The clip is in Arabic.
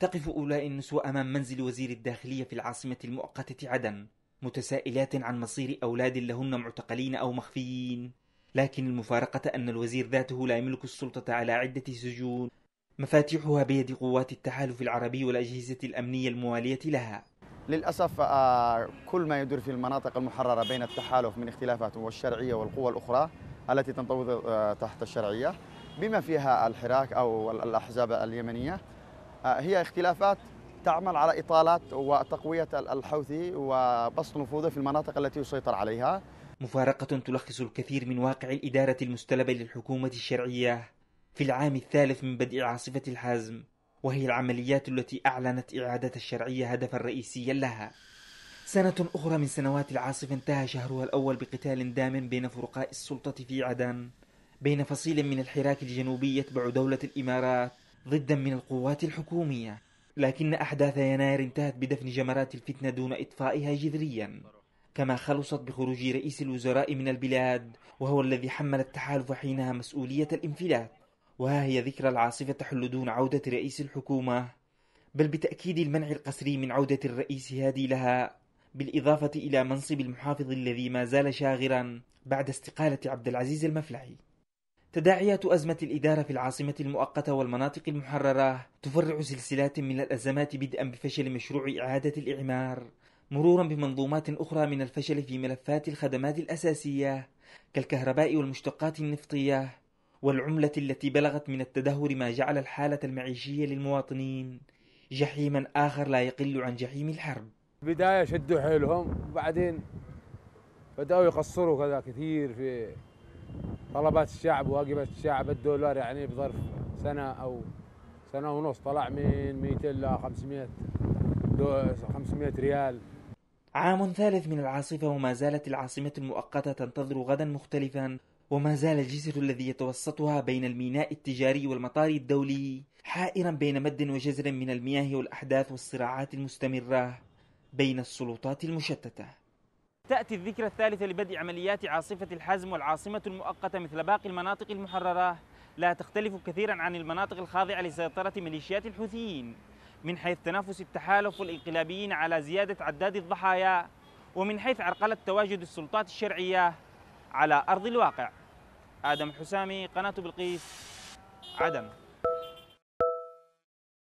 تقف أولئك النسوة أمام منزل وزير الداخلية في العاصمة المؤقتة عدن متسائلات عن مصير أولاد لهن معتقلين أو مخفيين لكن المفارقة أن الوزير ذاته لا يملك السلطة على عدة سجون مفاتيحها بيد قوات التحالف العربي والأجهزة الأمنية الموالية لها للأسف آه، كل ما يدور في المناطق المحررة بين التحالف من اختلافات والشرعية والقوى الأخرى التي تنطوي آه، تحت الشرعية بما فيها الحراك أو الأحزاب اليمنية آه، هي اختلافات تعمل على إطالة وتقوية الحوثي وبسط نفوذه في المناطق التي يسيطر عليها مفارقة تلخص الكثير من واقع الإدارة المستلبة للحكومة الشرعية في العام الثالث من بدء عاصفة الحزم وهي العمليات التي أعلنت إعادة الشرعية هدفا رئيسيا لها سنة أخرى من سنوات العاصفة انتهى شهرها الأول بقتال دام بين فرقاء السلطة في عدن بين فصيل من الحراك الجنوبي يتبع دولة الإمارات ضدا من القوات الحكومية لكن أحداث يناير انتهت بدفن جمرات الفتنة دون إطفائها جذريا كما خلصت بخروج رئيس الوزراء من البلاد وهو الذي حمل التحالف حينها مسؤولية الانفلات وها هي ذكرى العاصفة تحل دون عودة رئيس الحكومة بل بتأكيد المنع القسري من عودة الرئيس هادي لها بالإضافة إلى منصب المحافظ الذي ما زال شاغرا بعد استقالة عبد العزيز المفلحي تداعيات أزمة الإدارة في العاصمة المؤقتة والمناطق المحررة تفرع سلسلات من الأزمات بدءا بفشل مشروع إعادة الإعمار مرورا بمنظومات أخرى من الفشل في ملفات الخدمات الأساسية كالكهرباء والمشتقات النفطية والعملة التي بلغت من التدهور ما جعل الحالة المعيشية للمواطنين جحيما آخر لا يقل عن جحيم الحرب بداية شدوا حيلهم وبعدين بدأوا يقصروا كذا كثير في طلبات الشعب واجبات الشعب الدولار يعني بظرف سنه او سنه ونص طلع من 200 ل 500 500 ريال عام ثالث من العاصفة وما زالت العاصمة المؤقتة تنتظر غدا مختلفا وما زال الجسر الذي يتوسطها بين الميناء التجاري والمطار الدولي حائرا بين مد وجزر من المياه والأحداث والصراعات المستمرة بين السلطات المشتتة تأتي الذكرى الثالثة لبدء عمليات عاصفة الحزم والعاصمة المؤقتة مثل باقي المناطق المحررة لا تختلف كثيرا عن المناطق الخاضعة لسيطرة ميليشيات الحوثيين من حيث تنافس التحالف والانقلابيين على زيادة عداد الضحايا ومن حيث عرقلة تواجد السلطات الشرعية على أرض الواقع آدم حسامي قناة بلقيس عدن